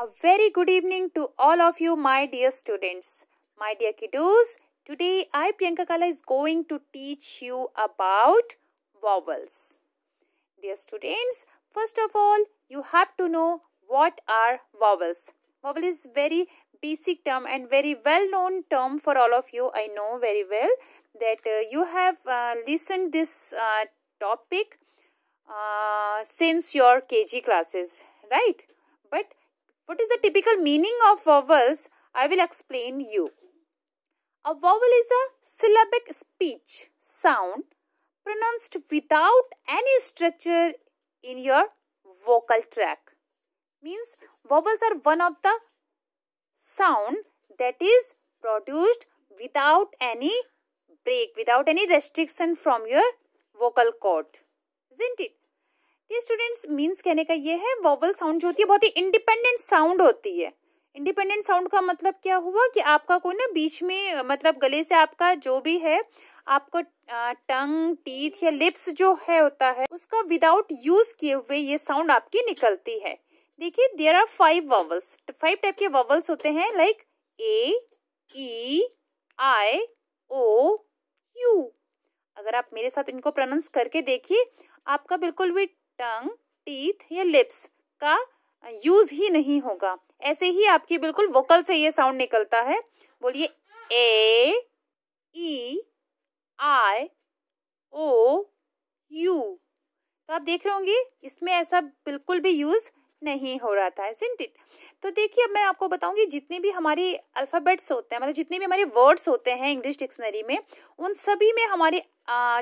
A very good evening to all of you, my dear students. My dear kiddos, today I, Priyanka Kala, is going to teach you about vowels. Dear students, first of all, you have to know what are vowels. Vowel is very basic term and very well known term for all of you. I know very well that uh, you have uh, listened this uh, topic uh, since your KG classes, right? But what is the typical meaning of vowels? I will explain you. A vowel is a syllabic speech sound pronounced without any structure in your vocal tract. Means vowels are one of the sound that is produced without any break, without any restriction from your vocal cord. Isn't it? तो students means कहने का ये है vowel sound जो होती है बहुत ही independent sound होती है इंडिपेंडेंट साउंड का मतलब क्या हुआ कि आपका कोई ना बीच में मतलब गले से आपका जो भी है आपको टंग टीथ या लिप्स जो है होता है उसका विदाउट यूज किए हुए ये साउंड आपकी निकलती है देखिए there are five vowels five type के वॉवल्स होते हैं like a E I O you अगर आप मेरे साथ इनको प्रोनाउंस करके देखिए आपका बिल्कुल भी टंग टीथ या लिप्स का यूज ही नहीं होगा ऐसे ही आपकी बिल्कुल वोकल से ये साउंड निकलता है बोलिए ए ई आई ओ यू तो आप देख रहे होंगे इसमें ऐसा बिल्कुल भी यूज नहीं हो रहा था इट तो देखिए अब मैं आपको बताऊंगी जितने भी हमारे अल्फ़ाबेट्स होते हैं मतलब जितने भी हमारे वर्ड्स होते हैं इंग्लिश डिक्शनरी में उन सभी में हमारे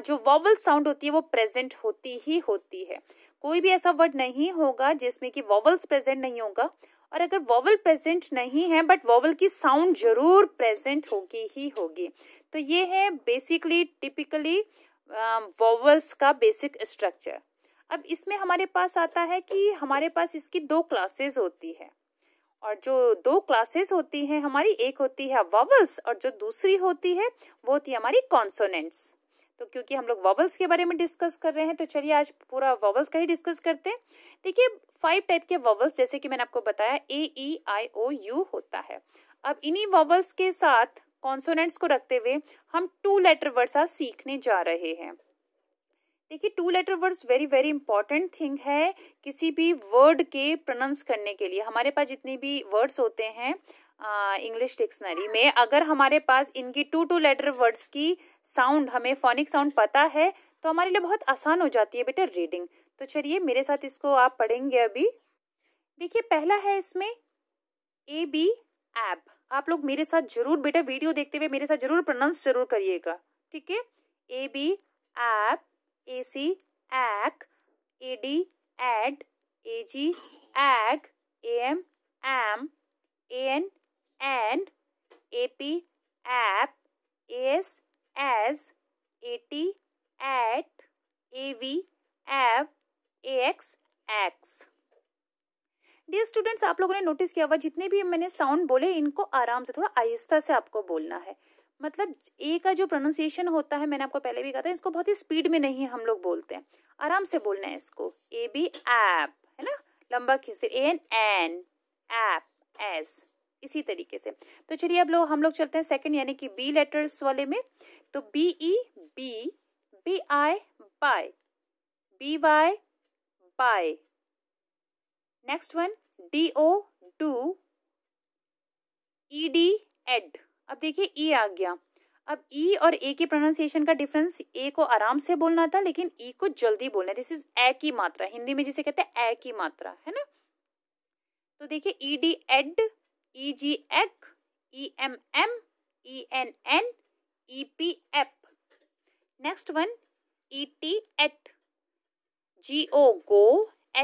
जो वॉवल साउंड होती है वो प्रेजेंट होती ही होती है कोई भी ऐसा वर्ड नहीं होगा जिसमें कि वॉवल्स प्रेजेंट नहीं होगा और अगर वॉवल प्रेजेंट नहीं है बट वॉवल की साउंड जरूर प्रेजेंट होगी ही होगी तो ये है बेसिकली टिपिकली वॉवल्स का बेसिक स्ट्रक्चर अब इसमें हमारे पास आता है कि हमारे पास इसकी दो क्लासेस होती है और जो दो क्लासेस होती हैं हमारी एक होती है वॉवल्स और जो दूसरी होती है वो होती है हमारी कॉन्सोनेंट्स तो क्योंकि हम लोग वॉबल्स के बारे में डिस्कस कर रहे हैं तो चलिए आज पूरा वॉबल्स का ही डिस्कस करते हैं देखिए फाइव टाइप के वॉबल्स जैसे कि मैंने आपको बताया ए ई आई ओ यू होता है अब इन्हीं वॉबल्स के साथ कॉन्सोनेंट्स को रखते हुए हम टू लेटर वर्ड्स आज सीखने जा रहे हैं देखिए two letter words very very important thing है किसी भी वर्ड के प्रोनाउंस करने के लिए हमारे पास जितने भी वर्ड्स होते हैं इंग्लिश डिक्शनरी में अगर हमारे पास इनकी टू टू लेटर वर्ड्स की साउंड हमें फोनिक साउंड पता है तो हमारे लिए बहुत आसान हो जाती है बेटा रीडिंग तो चलिए मेरे साथ इसको आप पढ़ेंगे अभी देखिए पहला है इसमें ए बी एप आप लोग मेरे साथ जरूर बेटा वीडियो देखते हुए मेरे साथ जरूर प्रोनाउंस जरूर करिएगा ठीक है A B app A C ac A D ad A G ag A M am A N and ap app as as at at av av ax x dear students आप लोगों ने notice किया हुआ जितने भी मैंने sound बोले इनको आराम से थोड़ा आहिस्ता से आपको बोलना है मतलब ए का जो प्रोनाउंसिएशन होता है मैंने आपको पहले भी कहा था इसको बहुत ही स्पीड में नहीं हम लोग बोलते हैं आराम से बोलना है इसको ए बी एप है ना लंबा खींचते एन एन एप एस इसी तरीके से तो चलिए अब लोग हम लोग चलते हैं सेकंड यानी कि बी लेटर्स वाले में तो B E be B I bi B Y by next one D O do E D ed अब देखिए ई e आ गया अब ई e और ए की प्रोनाउंसिएशन का डिफरेंस ए को आराम से बोलना था लेकिन ई e को जल्दी बोलना दिस इज ए की मात्रा हिंदी में जिसे कहते हैं ए की मात्रा है ना तो देखिए ई D add E G eg E M em E N en E P F next one E T et G O go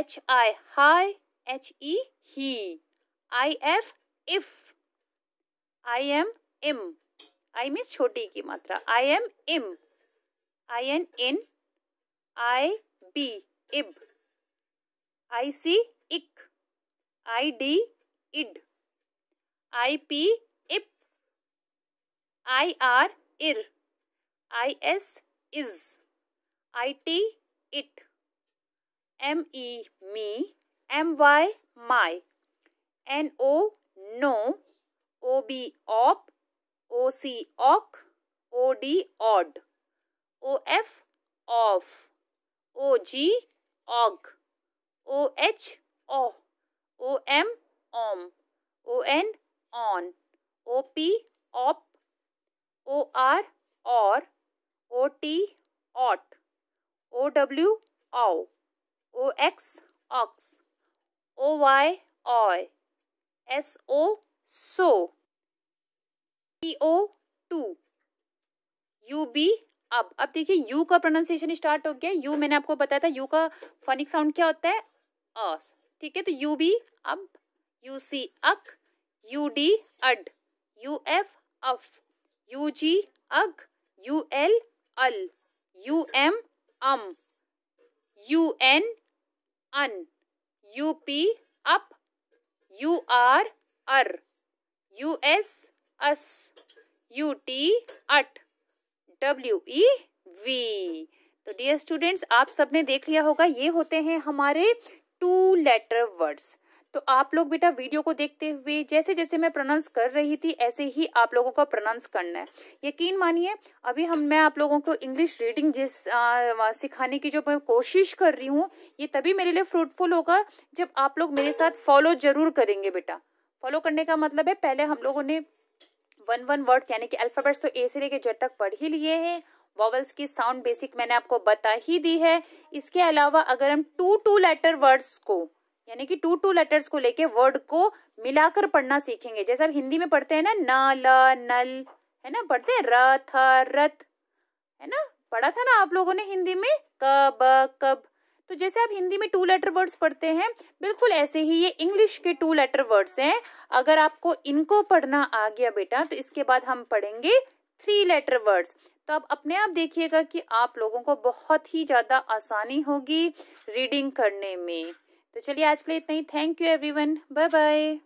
H I hi H E he I F if I M im I mean छोटी की मात्रा आई M im I N in I B इब I C ic I D id I P IP IS IT M E ME MY NO O B OP O C OC O D ODD O F OFF O G OG O H O O M on O P op O R or O T ot O W ow O X ox O Y oy S O so P O to U B ub अब देखिए you का pronunciation start हो गया you मैंने आपको बताया था you का फनिक साउंड क्या होता है अस ठीक है तो U B ub U C uc U D ud U F uf U G ug U L ul U M um U N un U P up U R ur U S us U T ut W E we तो dear students आप सबने देख लिया होगा ये होते हैं हमारे टू लेटर वर्ड्स तो आप लोग बेटा वीडियो को देखते हुए जैसे जैसे मैं प्रोनाउंस कर रही थी ऐसे ही आप लोगों का प्रोनाउंस करना है यकीन मानिए अभी हम मैं आप लोगों को इंग्लिश रीडिंग जिस आ, सिखाने की जो मैं कोशिश कर रही हूँ ये तभी मेरे लिए फ्रूटफुल होगा जब आप लोग मेरे साथ फॉलो जरूर करेंगे बेटा फॉलो करने का मतलब है पहले हम लोगों ने वन वन वर्ड्स यानी कि अल्फ़ाबेट्स तो ए से लेके जेड तक पढ़ ही लिए हैं वॉवल्स की साउंड बेसिक मैंने आपको बता ही दी है इसके अलावा अगर हम टू टू लेटर वर्ड्स को यानी कि टू टू लेटर्स को लेके वर्ड को मिलाकर पढ़ना सीखेंगे जैसे आप हिंदी में पढ़ते हैं ना न ल नल है ना पढ़ते हैं रथ रथ है ना पढ़ा था ना आप लोगों ने हिंदी में कब कब तो जैसे आप हिंदी में टू लेटर वर्ड्स पढ़ते हैं बिल्कुल ऐसे ही ये इंग्लिश के टू लेटर वर्ड्स हैं अगर आपको इनको पढ़ना आ गया बेटा तो इसके बाद हम पढ़ेंगे थ्री लेटर वर्ड्स तो आप अपने आप देखिएगा कि आप लोगों को बहुत ही ज़्यादा आसानी होगी रीडिंग करने में तो चलिए आज के लिए इतना ही thank you everyone bye bye